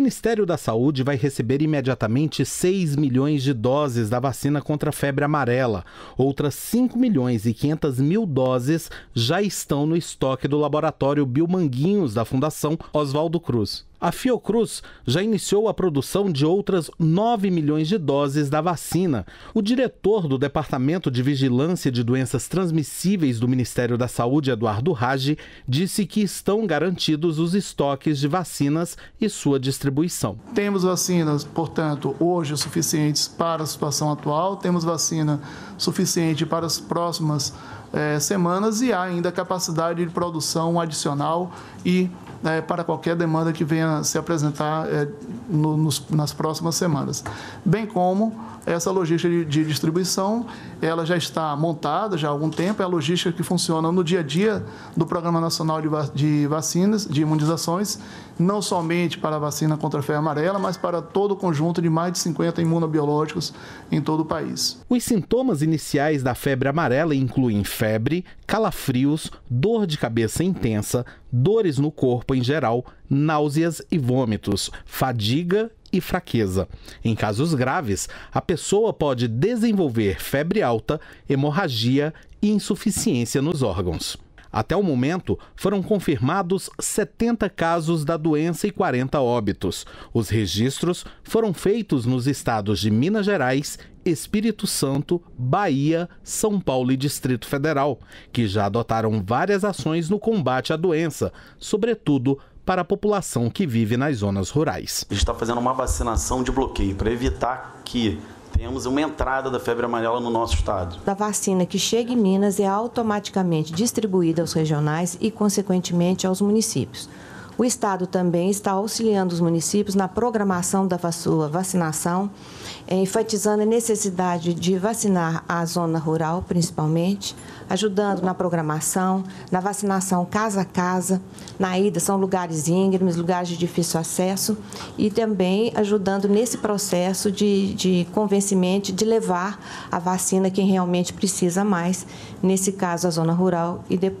Ministério da Saúde vai receber imediatamente 6 milhões de doses da vacina contra a febre amarela. Outras 5 milhões e 500 mil doses já estão no estoque do laboratório Biomanguinhos da Fundação Oswaldo Cruz a Fiocruz já iniciou a produção de outras 9 milhões de doses da vacina. O diretor do Departamento de Vigilância de Doenças Transmissíveis do Ministério da Saúde, Eduardo Rage, disse que estão garantidos os estoques de vacinas e sua distribuição. Temos vacinas, portanto, hoje suficientes para a situação atual, temos vacina suficiente para as próximas eh, semanas e há ainda capacidade de produção adicional e é, para qualquer demanda que venha se apresentar é, no, nos, nas próximas semanas. Bem como essa logística de, de, distribuição, ela já está montada já há algum tempo, é a logística que funciona no dia a dia do Programa Nacional de, de Vacinas, de Imunizações, não somente para a vacina contra a febre amarela, mas para todo o conjunto de mais de 50 imunobiológicos em todo o país. Os sintomas iniciais da febre amarela incluem febre, calafrios, dor de cabeça intensa, dores no corpo em geral, náuseas e vômitos, fadiga e fraqueza. Em casos graves, a pessoa pode desenvolver febre alta, hemorragia e insuficiência nos órgãos. Até o momento, foram confirmados 70 casos da doença e 40 óbitos. Os registros foram feitos nos estados de Minas Gerais, Espírito Santo, Bahia, São Paulo e Distrito Federal, que já adotaram várias ações no combate à doença, sobretudo para a população que vive nas zonas rurais. A gente está fazendo uma vacinação de bloqueio para evitar que temos uma entrada da febre amarela no nosso estado. A vacina que chega em Minas é automaticamente distribuída aos regionais e, consequentemente, aos municípios. O Estado também está auxiliando os municípios na programação da sua vacinação, eh, enfatizando a necessidade de vacinar a zona rural, principalmente, ajudando na programação, na vacinação casa a casa, na ida, são lugares íngremes, lugares de difícil acesso, e também ajudando nesse processo de, de convencimento, de levar a vacina quem realmente precisa mais, nesse caso a zona rural e depois.